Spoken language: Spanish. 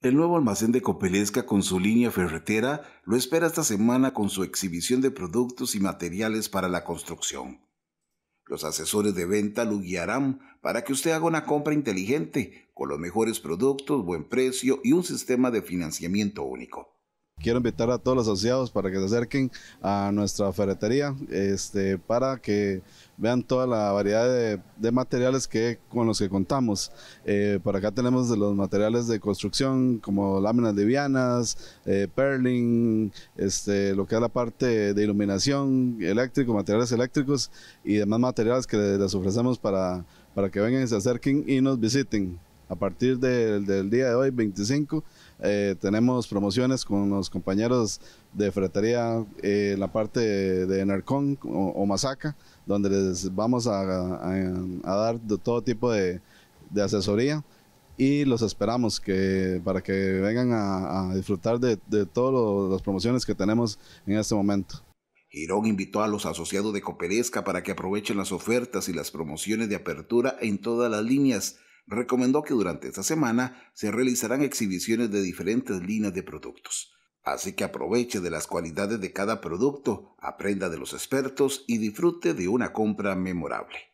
El nuevo almacén de Copelesca con su línea ferretera lo espera esta semana con su exhibición de productos y materiales para la construcción. Los asesores de venta lo guiarán para que usted haga una compra inteligente, con los mejores productos, buen precio y un sistema de financiamiento único quiero invitar a todos los asociados para que se acerquen a nuestra ferretería este, para que vean toda la variedad de, materiales que, con los que contamos. Eh, por acá tenemos de los materiales de construcción como láminas livianas, vianas, eh, perling, este, lo que es la parte de iluminación, eléctrico, materiales eléctricos y demás materiales que les ofrecemos para, para que vengan y se acerquen y nos visiten a partir del día de hoy, 25, eh, tenemos promociones con los compañeros de ferretería eh, en la parte de, Narcón o, Masaca, donde les vamos a, dar todo tipo de, asesoría y los esperamos que, para que vengan a, disfrutar de, todas las promociones que tenemos en este momento. Girón invitó a los asociados de Coperesca para que aprovechen las ofertas y las promociones de apertura en todas las líneas recomendó que durante esta semana se realizarán exhibiciones de diferentes líneas de productos. Así que aproveche de las cualidades de cada producto, aprenda de los expertos y disfrute de una compra memorable.